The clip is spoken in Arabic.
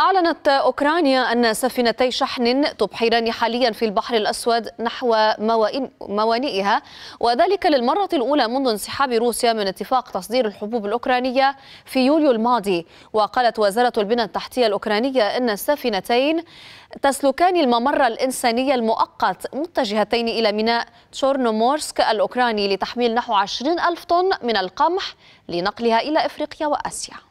أعلنت أوكرانيا أن سفينتي شحن تبحران حاليا في البحر الأسود نحو موانئها وذلك للمرة الأولى منذ انسحاب روسيا من اتفاق تصدير الحبوب الأوكرانية في يوليو الماضي وقالت وزارة البنى التحتية الأوكرانية أن السفينتين تسلكان الممر الإنساني المؤقت متجهتين إلى ميناء تشورنومورسك الأوكراني لتحميل نحو 20 ألف طن من القمح لنقلها إلى إفريقيا وآسيا